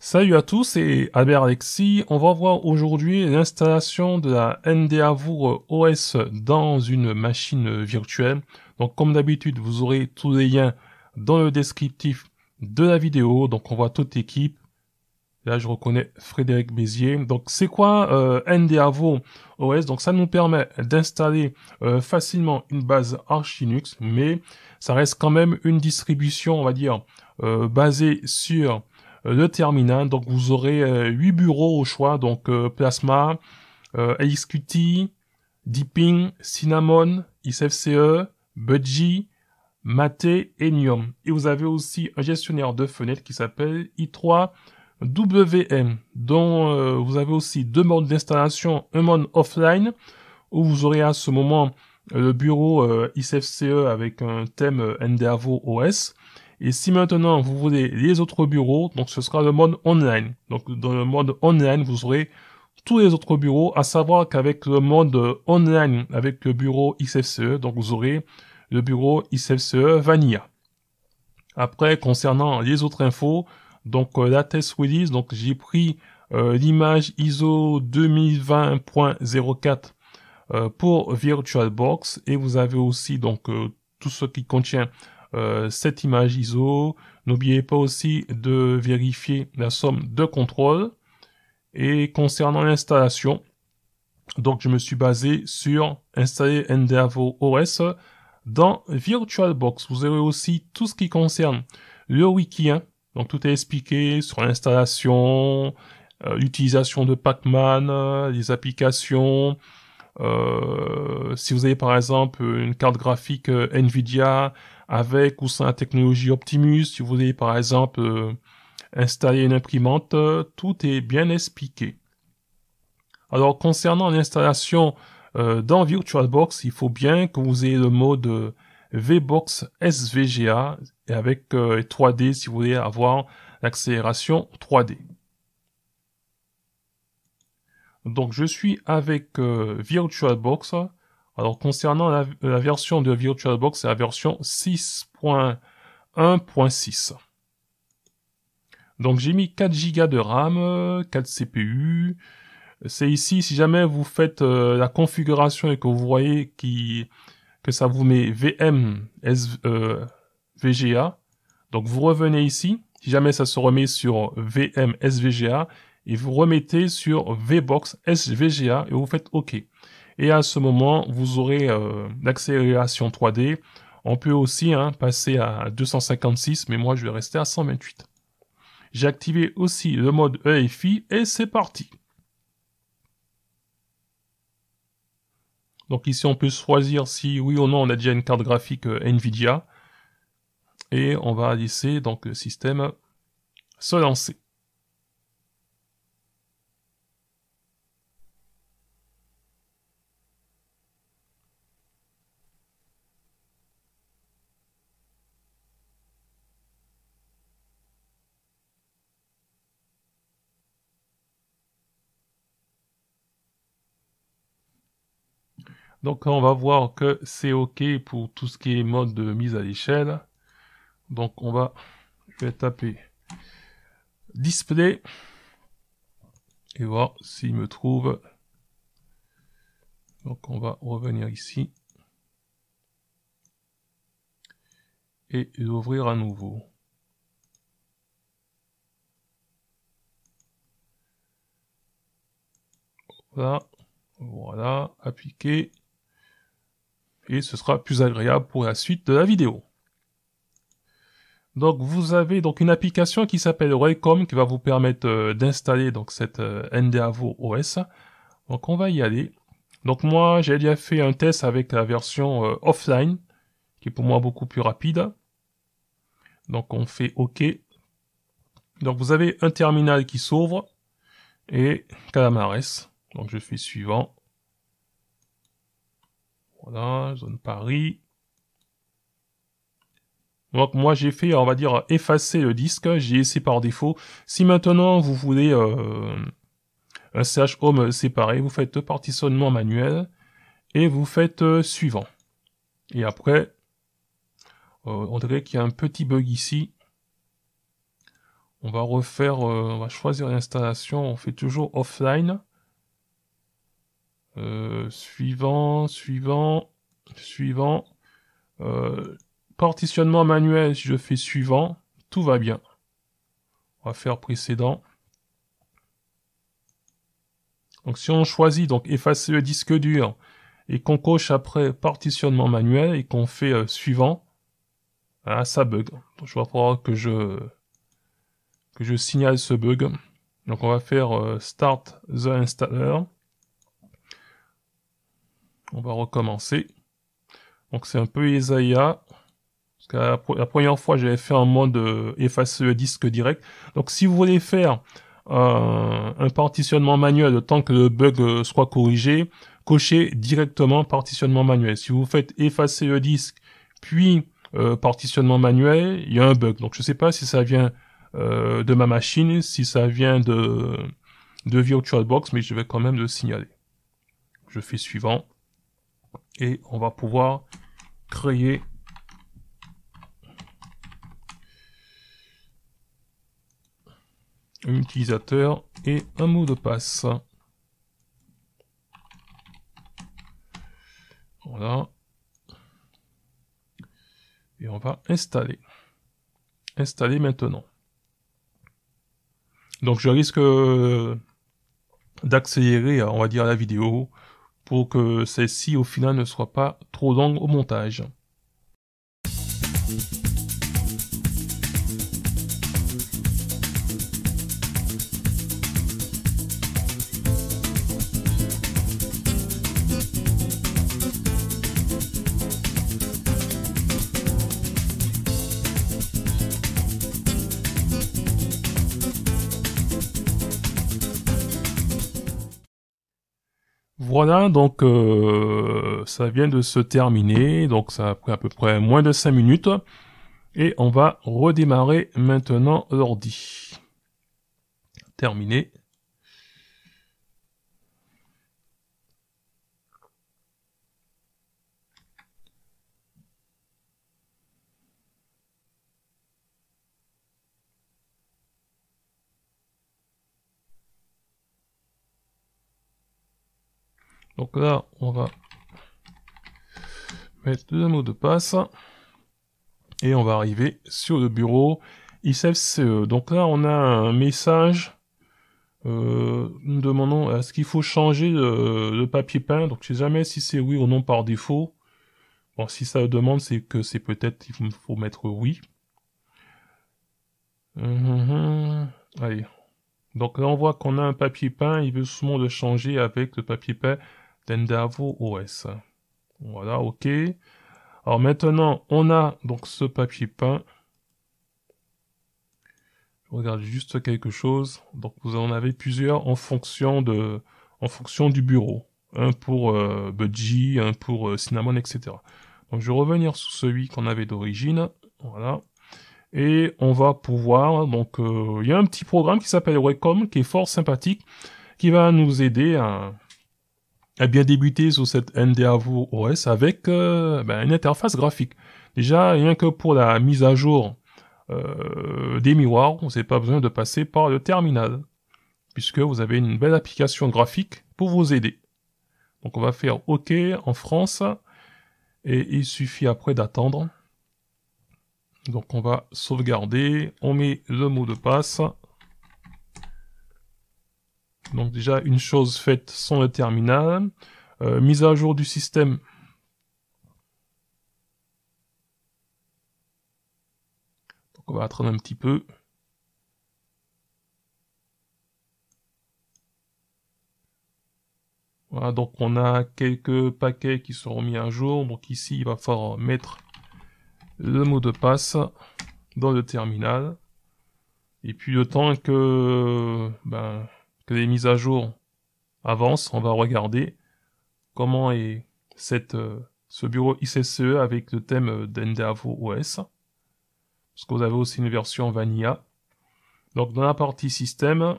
Salut à tous, c'est Albert Alexis. On va voir aujourd'hui l'installation de la ndavou OS dans une machine virtuelle. Donc comme d'habitude, vous aurez tous les liens dans le descriptif de la vidéo. Donc on voit toute l'équipe. Là, je reconnais Frédéric Bézier. Donc c'est quoi euh, OS Donc ça nous permet d'installer euh, facilement une base Arch Linux, mais ça reste quand même une distribution, on va dire, euh, basée sur le euh, terminal. Donc vous aurez euh, huit bureaux au choix, donc euh, Plasma, AXQT, dipping, Cinnamon, ISFCE, Budgie, Mate et Nium. Et vous avez aussi un gestionnaire de fenêtres qui s'appelle i3 WM, dont vous avez aussi deux modes d'installation, un mode offline, où vous aurez à ce moment le bureau ICFCE avec un thème NDAVO OS, et si maintenant vous voulez les autres bureaux, donc ce sera le mode online. Donc dans le mode online, vous aurez tous les autres bureaux, à savoir qu'avec le mode online, avec le bureau XFCE, donc vous aurez le bureau XFCE Vanilla. Après, concernant les autres infos, donc euh, la test release, donc j'ai pris euh, l'image ISO 2020.04 euh, pour VirtualBox et vous avez aussi donc tout ce qui contient euh, cette image ISO. N'oubliez pas aussi de vérifier la somme de contrôle. Et concernant l'installation, donc je me suis basé sur installer Endeavor OS dans VirtualBox. Vous aurez aussi tout ce qui concerne le wiki. Hein. Donc tout est expliqué sur l'installation, l'utilisation euh, de Pacman, euh, les applications. si vous avez par exemple une carte graphique Nvidia avec ou sans la technologie Optimus, si vous voulez par exemple euh, installer une imprimante, euh, tout est bien expliqué. Alors concernant l'installation euh, dans VirtualBox, il faut bien que vous ayez le mode VBox SVGA et avec 3D si vous voulez avoir l'accélération 3D. Donc je suis avec VirtualBox alors concernant la, version de VirtualBox, c'est la version 6.1.6. Donc j'ai mis 4 Go de RAM, 4 CPU. C'est ici, si jamais vous faites euh, la configuration et que vous voyez que ça vous met VM svga euh, VGA, donc vous revenez ici, si jamais ça se remet sur VM SVGA, et vous remettez sur VBox SVGA et vous faites OK. Et à ce moment, vous aurez euh, l'accélération 3D. On peut aussi hein, passer à 256, mais moi je vais rester à 128. J'ai activé aussi le mode EFI et c'est parti. Donc ici on peut choisir si oui ou non on a déjà une carte graphique euh, Nvidia. Et on va laisser donc le système se lancer. Donc on va voir que c'est OK pour tout ce qui est mode de mise à l'échelle. Donc on va, je vais taper display et voir s'il me trouve. Donc on va revenir ici et ouvrir à nouveau. Voilà, voilà, appliquer et ce sera plus agréable pour la suite de la vidéo. Donc vous avez donc une application qui s'appelle Raycom qui va vous permettre euh, d'installer donc cette euh, NDAVO OS. Donc on va y aller. Donc moi j'ai déjà fait un test avec la version euh, offline qui est pour moi beaucoup plus rapide. Donc on fait OK. Donc vous avez un terminal qui s'ouvre et Calamares. Donc je fais suivant. Voilà, zone Paris. Donc moi j'ai fait, on va dire, effacer le disque, j'ai laissé par défaut. Si maintenant vous voulez euh, un CH Home séparé, vous faites partitionnement manuel et vous faites euh, suivant. Et après, euh, on dirait qu'il y a un petit bug ici. On va refaire, on va choisir l'installation, on fait toujours offline. Euh, suivant, suivant, suivant. Euh, partitionnement manuel, si je fais suivant, tout va bien. On va faire précédent. Donc si on choisit donc effacer le disque dur et qu'on coche après partitionnement manuel et qu'on fait euh, suivant, hein, ça bug. je vais pouvoir que je que je signale ce bug. Donc on va faire start the installer. On va recommencer. Donc c'est un peu Isaiah. Parce que la, première fois, j'avais fait un mode euh, effacer le disque direct. Donc si vous voulez faire euh, un partitionnement manuel tant que le bug euh, soit corrigé, cochez directement partitionnement manuel. Si vous faites effacer le disque, puis partitionnement manuel, il y a un bug. Donc je ne sais pas si ça vient de ma machine, si ça vient de, de VirtualBox, mais je vais quand même le signaler. Je fais suivant et on va pouvoir créer un utilisateur et un mot de passe. Voilà. Et on va installer. Installer maintenant. Donc je risque d'accélérer, on va dire, la vidéo pour que celle-ci au final ne soit pas trop longue au montage. Voilà, donc euh, ça vient de se terminer, donc ça a pris à peu près moins de 5 minutes. Et on va redémarrer maintenant l'ordi. Terminé. Donc là, on va mettre deux mots de passe. Et on va arriver sur le bureau ICFCE. E. Donc là, on a un message euh, nous demandons est-ce qu'il faut changer le, papier peint. Donc je sais jamais si c'est oui ou non par défaut. Bon, si ça demande, c'est que c'est peut-être qu'il faut, mettre oui. Hum, hum, hum. allez. Donc là, on voit qu'on a un papier peint. Il veut souvent le changer avec le papier peint d'Endavo OS. Voilà, OK. Alors maintenant, on a donc ce papier peint. Je regarde juste quelque chose. Donc vous en avez plusieurs en fonction de, en fonction du bureau. Un pour euh, Budgie, un pour euh, Cinnamon, etc. Donc je vais revenir sur celui qu'on avait d'origine. Voilà. Et on va pouvoir, donc euh, il y a un petit programme qui s'appelle Wacom, qui est fort sympathique, qui va nous aider à, a bien débuté sur cette NDAVO OS avec euh, ben, une interface graphique. Déjà, rien que pour la mise à jour euh, des miroirs, vous n'avez pas besoin de passer par le terminal, puisque vous avez une belle application graphique pour vous aider. Donc on va faire OK en France, et il suffit après d'attendre. Donc on va sauvegarder, on met le mot de passe, donc déjà, une chose faite sans le terminal. Euh, mise à jour du système. Donc on va attendre un petit peu. Voilà, donc on a quelques paquets qui seront mis à jour. Donc ici, il va falloir mettre le mot de passe dans le terminal. Et puis le temps que ben, que les mises à jour avancent, on va regarder comment est cette, euh, ce bureau ICCE avec le thème euh, d'Endavo OS. Parce que vous avez aussi une version Vanilla. Donc dans la partie système,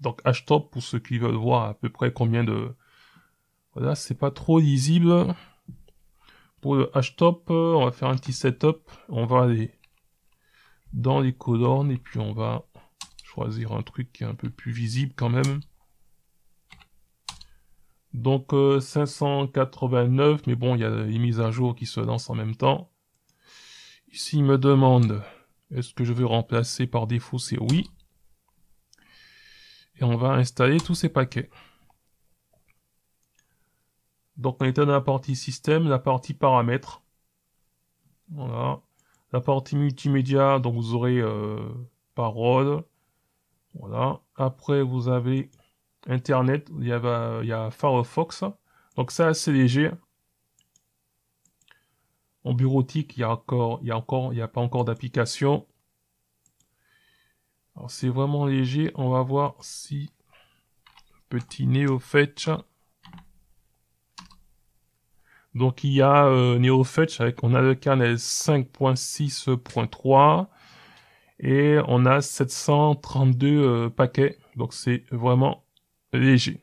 donc htop pour ceux qui veulent voir à peu près combien de... Voilà, c'est pas trop lisible. Pour le htop, euh, on va faire un petit setup. On va aller dans les colonnes et puis on va choisir un truc qui est un peu plus visible quand même. Donc 589, euh, mais bon, il y a les mises à jour qui se lancent en même temps. Ici, il me demande, est-ce que je veux remplacer par défaut, c'est oui. Et on va installer tous ces paquets. Donc on est dans la partie système, la partie paramètres. Voilà. La partie multimédia, donc vous aurez euh, parole, voilà. Après, vous avez Internet. Il y a, Firefox. Donc ça, c'est léger. En bureautique, il y a encore, il y a encore, il n'y a pas encore d'application. Alors c'est vraiment léger. On va voir si petit NeoFetch. Donc il y a euh, NeoFetch avec on a le kernel 5.6.3 et on a 732 euh, paquets, donc c'est vraiment léger.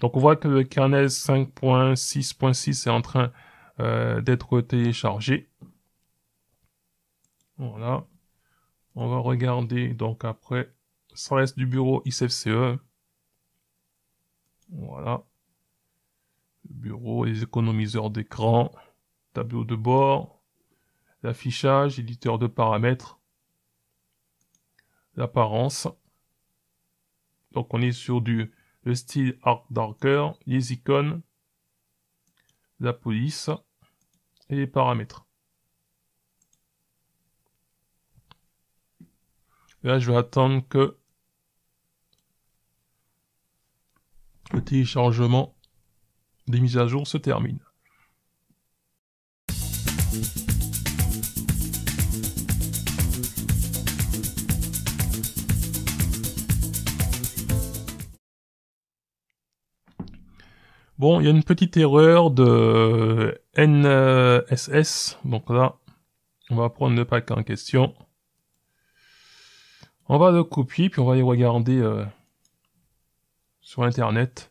Donc on voit que le kernel 5.6.6 est en train euh, d'être téléchargé. Voilà. On va regarder donc après ça reste du bureau ICFCE. Voilà. Le bureau, les économiseurs d'écran, tableau de bord, l'affichage, éditeur de paramètres l'apparence. Donc on est sur du le style Art Darker, les icônes, la police et les paramètres. Là, je vais attendre que le téléchargement des mises à jour se termine. Bon, il y a une petite erreur de NSS. Donc là, on va prendre le pack en question. On va le copier, puis on va aller regarder euh, sur Internet.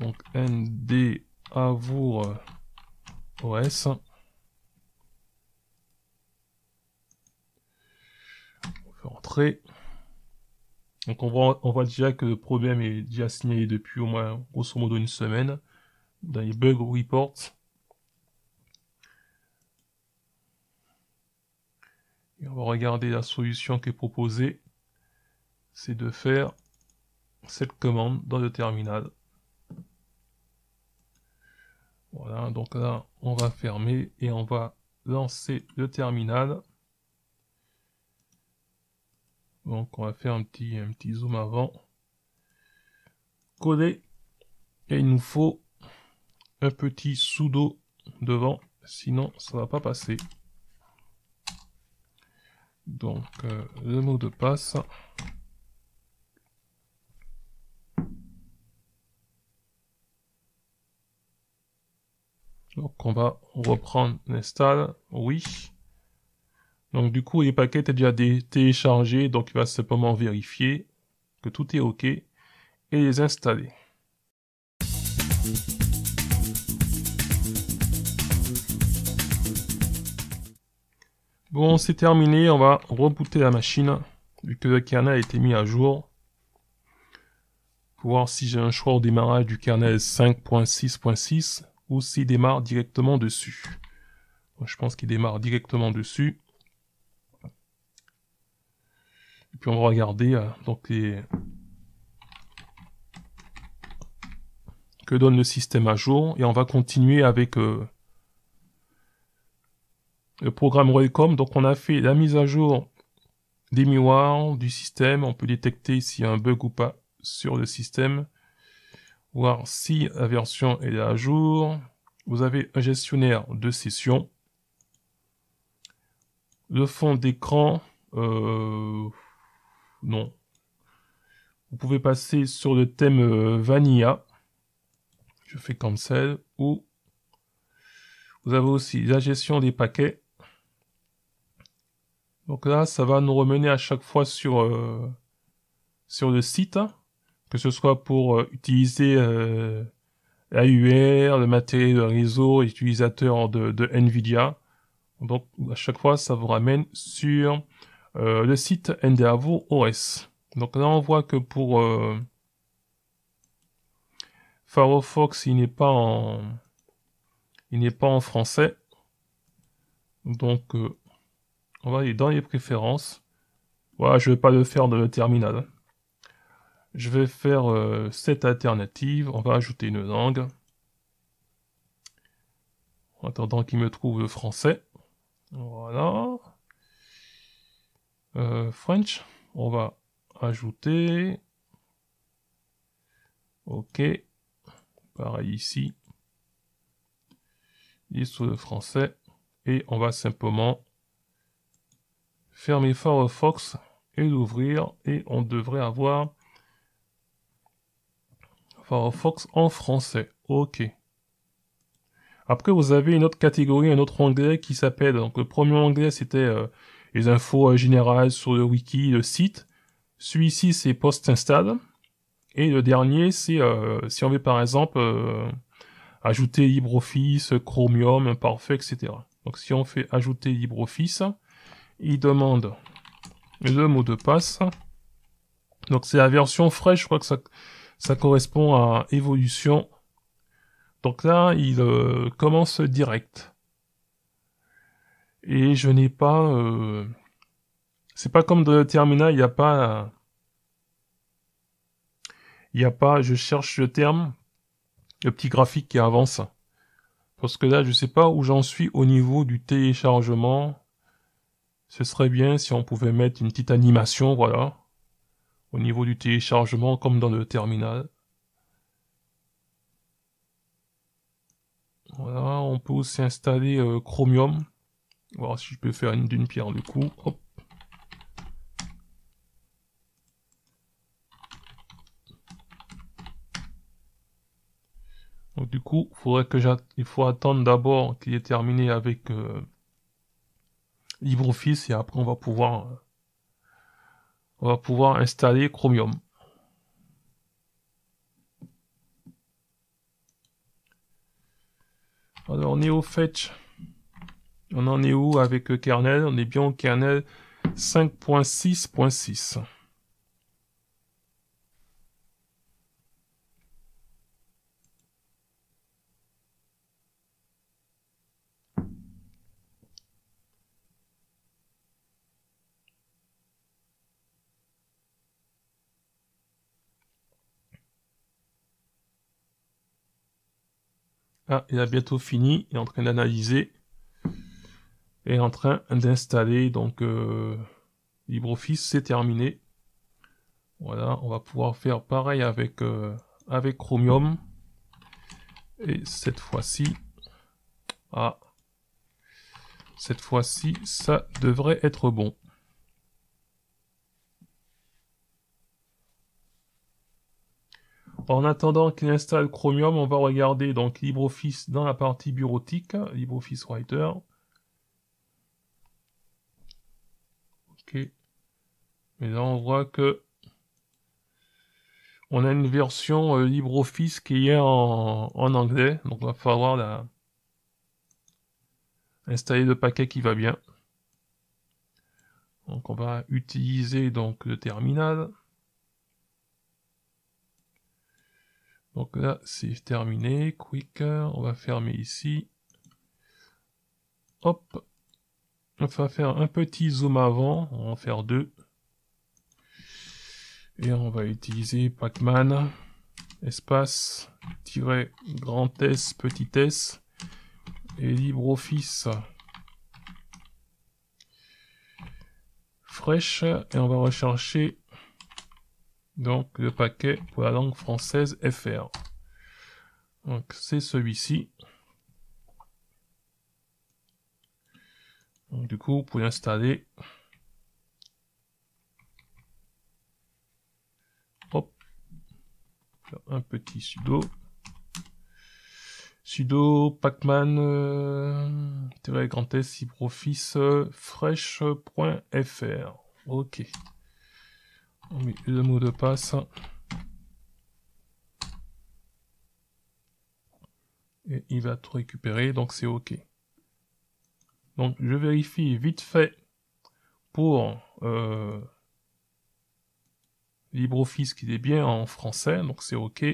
Donc ND Avour euh, OS. On fait entrer. Donc on voit, déjà que le problème est déjà signalé depuis au moins grosso modo une semaine dans les bug reports. Et on va regarder la solution qui est proposée. C'est de faire cette commande dans le terminal. Voilà, donc là, on va fermer et on va lancer le terminal. Donc on va faire un petit, un petit zoom avant. Coller. Et il nous faut un petit pseudo devant, sinon ça ne va pas passer. Donc euh, le mot de passe. Donc on va reprendre l'install, oui. Donc du coup, les paquets étaient déjà téléchargés, donc il va simplement vérifier que tout est OK et les installer. Bon, c'est terminé, on va rebooter la machine, vu que le kernel a été mis à jour. Pour voir si j'ai un choix au démarrage du kernel 5.6.6 ou s'il démarre directement dessus. je pense qu'il démarre directement dessus. Et puis on va regarder euh, donc les... que donne le système à jour. Et on va continuer avec euh, le programme Recom. Donc on a fait la mise à jour des miroirs du système. On peut détecter s'il y a un bug ou pas sur le système. Voir si la version est à jour. Vous avez un gestionnaire de session. Le fond d'écran, euh, non. Vous pouvez passer sur le thème euh, Vanilla. Je fais Cancel. Ou vous avez aussi la gestion des paquets. Donc là, ça va nous remener à chaque fois sur, euh, sur le site, hein. que ce soit pour euh, utiliser l'AUR, le matériel de réseau, utilisateur de NVIDIA. Donc à chaque fois, ça vous ramène sur euh, le site NDAVO OS. Donc là, on voit que pour euh, Firefox, il n'est pas en français. Donc, euh, on va aller dans les préférences. Voilà, je vais pas le faire dans le terminal. Je vais faire cette alternative. On va ajouter une langue. En attendant qu'il me trouve le français. Voilà. Euh, French. On va ajouter. OK. Pareil ici. Liste le français. Et on va simplement fermer Firefox et l'ouvrir. Et on devrait avoir Firefox en français. OK. Après, vous avez une autre catégorie, un autre onglet qui s'appelle... Donc, le premier onglet, c'était... Euh, les infos euh, générales sur le wiki, le site. Celui-ci, c'est post-install. Et le dernier, c'est euh, si on veut par exemple euh, ajouter LibreOffice, Chromium, Parfait, etc. Donc si on fait ajouter LibreOffice, il demande le mot de passe. Donc c'est la version fraîche, je crois que ça, correspond à évolution. Donc là, il commence direct. Et je n'ai pas... Euh, c'est pas comme le terminal, il n'y a pas... Il n'y a pas... Je cherche le terme, le petit graphique qui avance. Parce que là, je sais pas où j'en suis au niveau du téléchargement. Ce serait bien si on pouvait mettre une petite animation, voilà. Au niveau du téléchargement, comme dans le terminal. Voilà, on peut aussi installer euh, Chromium voir si je peux faire une d'une pierre du coup. du coup, faudrait que il faut attendre d'abord qu'il ait terminé avec euh, LibreOffice et après on va pouvoir euh, on va pouvoir installer Chromium. Alors NeoFetch... Fetch. On en est où avec le euh, kernel On est bien au kernel 5.6.6. Ah, il a bientôt fini, il est en train d'analyser en train d'installer. Donc euh, LibreOffice, c'est terminé. Voilà, on va pouvoir faire pareil avec, euh, avec Chromium. Et cette fois-ci, ah, cette fois-ci, ça devrait être bon. En attendant qu'il installe Chromium, on va regarder donc LibreOffice dans la partie bureautique, LibreOffice Writer. Mais là, on voit que on a une version euh, LibreOffice qui est en, anglais, donc il va falloir la... installer le paquet qui va bien. Donc on va utiliser donc le terminal. Donc là c'est terminé, quick, on va fermer ici. Hop, on va faire un petit zoom avant, on va en faire deux. Et on va utiliser Pacman, espace, tiret, grand S, petit s, et LibreOffice. Fresh, et on va rechercher donc le paquet pour la langue française FR. Donc c'est celui-ci. du coup, vous pouvez installer. Hop. Un petit sudo. Sudo, Pacman, euh, télé grand S, fresh.fr. Ok. On met le mot de passe. Et il va tout récupérer, donc c'est ok. Donc je vérifie vite fait pour euh, LibreOffice qui est bien en français, donc c'est OK.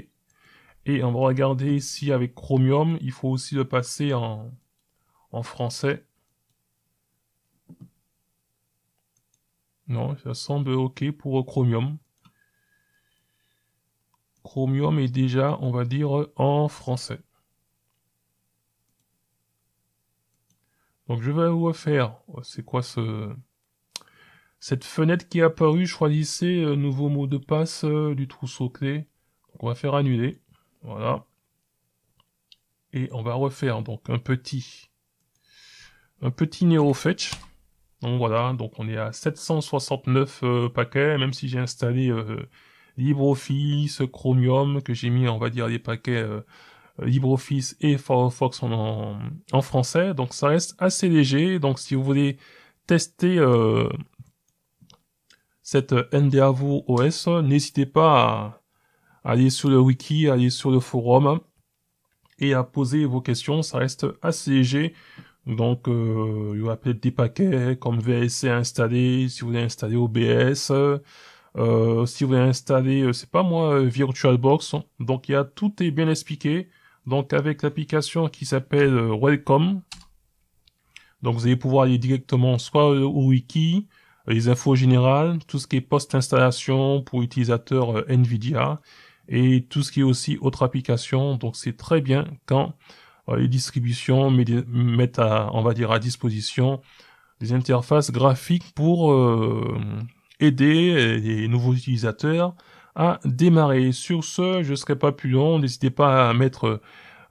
Et on va regarder si avec Chromium, il faut aussi le passer en, en français. Non, ça semble OK pour Chromium. Chromium est déjà, on va dire, en français. Donc je vais refaire. C'est quoi ce... Cette fenêtre qui est apparue, choisissez euh, nouveau mot de passe euh, du trousseau clé. Donc on va faire annuler. Voilà. Et on va refaire donc un petit un petit Nero Fetch. Donc voilà, donc on est à 769 euh, paquets, même si j'ai installé LibreOffice, Chromium, que j'ai mis on va dire les paquets euh, LibreOffice et Firefox en, en, français. Donc ça reste assez léger. Donc si vous voulez tester euh, cette NDAVO OS, n'hésitez pas à aller sur le wiki, à aller sur le forum et à poser vos questions. Ça reste assez léger. Donc, euh, il y peut-être des paquets comme VSC à installer, si vous voulez installer OBS, euh, si vous voulez installer, c'est pas moi, VirtualBox. Donc, il y a tout est bien expliqué. Donc avec l'application qui s'appelle euh, Welcome, donc vous allez pouvoir aller directement soit euh, au wiki, les infos générales, tout ce qui est post-installation pour utilisateurs euh, NVIDIA, et tout ce qui est aussi autre application. Donc c'est très bien quand les distributions mettent à, on va dire, à disposition des interfaces graphiques pour aider les nouveaux utilisateurs à démarrer. Sur ce, je serai pas plus long. N'hésitez pas à mettre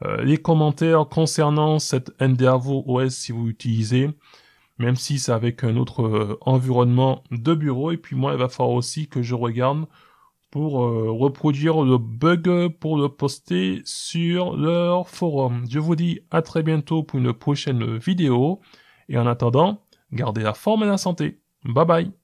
euh, les commentaires concernant cette ndervo OS si vous l'utilisez, même si c'est avec un autre euh, environnement de bureau. Et puis moi, il va falloir aussi que je regarde pour euh, reproduire le bug pour le poster sur leur forum. Je vous dis à très bientôt pour une prochaine vidéo. Et en attendant, gardez la forme et la santé. Bye bye